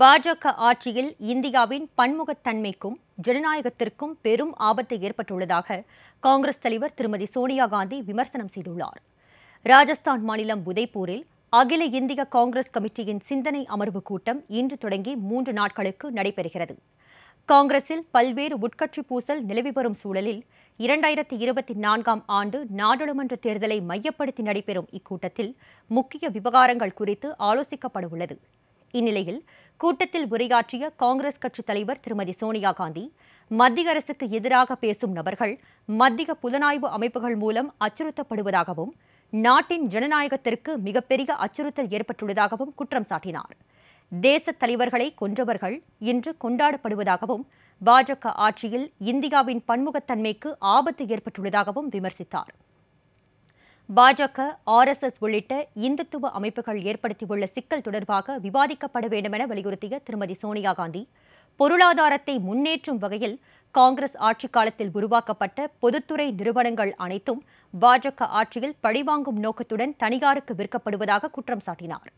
பாஜக ஆட்சியில் இந்தியாவின் பன்முகத்தன்மைக்கும் ஜனநாயகத்திற்கும் பெரும் ஆபத்து ஏற்பட்டுள்ளதாக காங்கிரஸ் தலைவர் திருமதி சோனியா காந்தி விமர்சனம் செய்துள்ளார் ராஜஸ்தான் மாநிலம் உதய்பூரில் அகில இந்திய காங்கிரஸ் கமிட்டியின் சிந்தனை அமர்வு கூட்டம் இன்று தொடங்கி மூன்று நாட்களுக்கு நடைபெறுகிறது காங்கிரஸில் பல்வேறு உட்கட்சி பூசல் நிலவி வரும் சூழலில் இரண்டாயிரத்தி இருபத்தி நான்காம் ஆண்டு நாடாளுமன்ற தேர்தலை மையப்படுத்தி நடைபெறும் இக்கூட்டத்தில் முக்கிய விவகாரங்கள் குறித்து ஆலோசிக்கப்பட உள்ளது இந்நிலையில் கூட்டத்தில் உரையாற்றிய காங்கிரஸ் கட்சித் தலைவர் திருமதி சோனியா காந்தி மத்திய அரசுக்கு எதிராக பேசும் நபர்கள் மத்திய புலனாய்வு அமைப்புகள் மூலம் அச்சுறுத்தப்படுவதாகவும் நாட்டின் ஜனநாயகத்திற்கு மிகப்பெரிய அச்சுறுத்தல் ஏற்பட்டுள்ளதாகவும் குற்றம் சாட்டினார் தேச தலைவர்களை கொன்றவர்கள் இன்று கொண்டாடப்படுவதாகவும் பாஜக ஆட்சியில் இந்தியாவின் பன்முகத்தன்மைக்கு ஆபத்து ஏற்பட்டுள்ளதாகவும் விமர்சித்தார் பாஜக ஆர்எஸ்எஸ் உள்ளிட்ட இந்துத்துவ அமைப்புகள் ஏற்படுத்தியுள்ள சிக்கல் தொடர்பாக விவாதிக்கப்பட வேண்டும் என வலியுறுத்திய திருமதி சோனியா காந்தி பொருளாதாரத்தை முன்னேற்றும் வகையில் காங்கிரஸ் ஆட்சிக் காலத்தில் உருவாக்கப்பட்ட பொதுத்துறை நிறுவனங்கள் அனைத்தும் பாஜக ஆட்சியில் பழிவாங்கும் நோக்கத்துடன் தனியாருக்கு விற்கப்படுவதாக குற்றம் சாட்டினார்